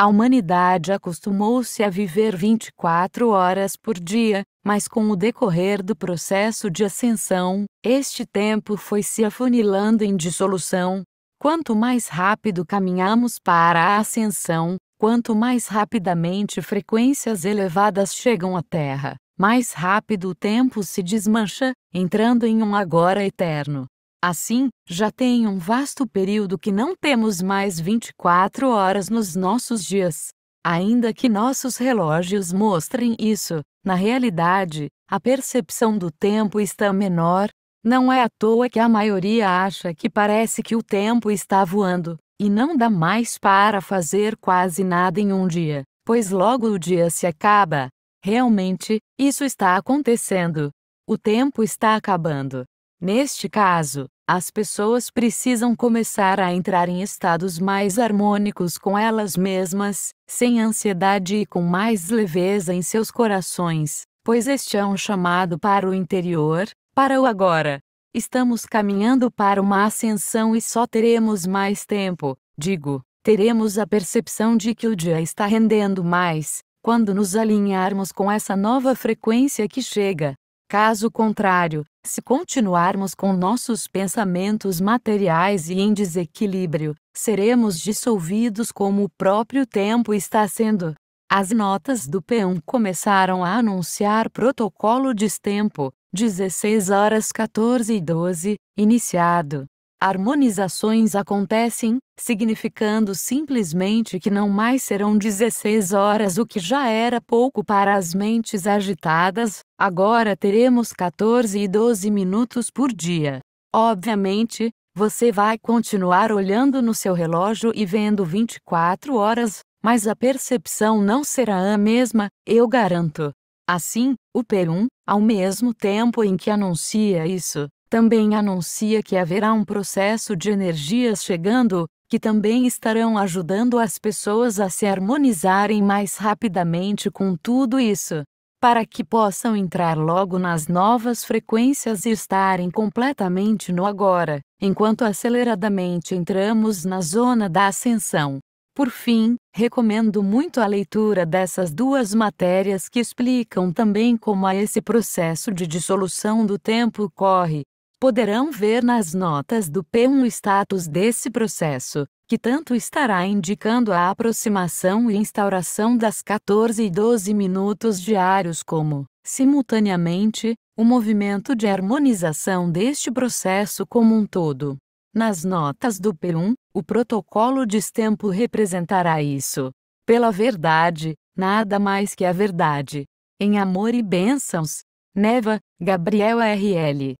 A humanidade acostumou-se a viver 24 horas por dia, mas com o decorrer do processo de ascensão, este tempo foi se afunilando em dissolução. Quanto mais rápido caminhamos para a ascensão, quanto mais rapidamente frequências elevadas chegam à Terra, mais rápido o tempo se desmancha, entrando em um agora eterno. Assim, já tem um vasto período que não temos mais 24 horas nos nossos dias. Ainda que nossos relógios mostrem isso, na realidade, a percepção do tempo está menor. Não é à toa que a maioria acha que parece que o tempo está voando, e não dá mais para fazer quase nada em um dia, pois logo o dia se acaba. Realmente, isso está acontecendo. O tempo está acabando. Neste caso, as pessoas precisam começar a entrar em estados mais harmônicos com elas mesmas, sem ansiedade e com mais leveza em seus corações, pois este é um chamado para o interior, para o agora. Estamos caminhando para uma ascensão e só teremos mais tempo, digo, teremos a percepção de que o dia está rendendo mais, quando nos alinharmos com essa nova frequência que chega, Caso contrário, se continuarmos com nossos pensamentos materiais e em desequilíbrio, seremos dissolvidos como o próprio tempo está sendo. As notas do peão começaram a anunciar protocolo de estempo, 16 horas 14 e 12, iniciado harmonizações acontecem, significando simplesmente que não mais serão 16 horas, o que já era pouco para as mentes agitadas, agora teremos 14 e 12 minutos por dia. Obviamente, você vai continuar olhando no seu relógio e vendo 24 horas, mas a percepção não será a mesma, eu garanto. Assim, o P1, ao mesmo tempo em que anuncia isso, também anuncia que haverá um processo de energias chegando, que também estarão ajudando as pessoas a se harmonizarem mais rapidamente com tudo isso, para que possam entrar logo nas novas frequências e estarem completamente no agora, enquanto aceleradamente entramos na zona da ascensão. Por fim, recomendo muito a leitura dessas duas matérias que explicam também como esse processo de dissolução do tempo corre, poderão ver nas notas do P1 o status desse processo, que tanto estará indicando a aproximação e instauração das 14 e 12 minutos diários como, simultaneamente, o movimento de harmonização deste processo como um todo. Nas notas do P1, o protocolo de estempo representará isso. Pela verdade, nada mais que a verdade. Em amor e bênçãos. Neva, Gabriel R.L.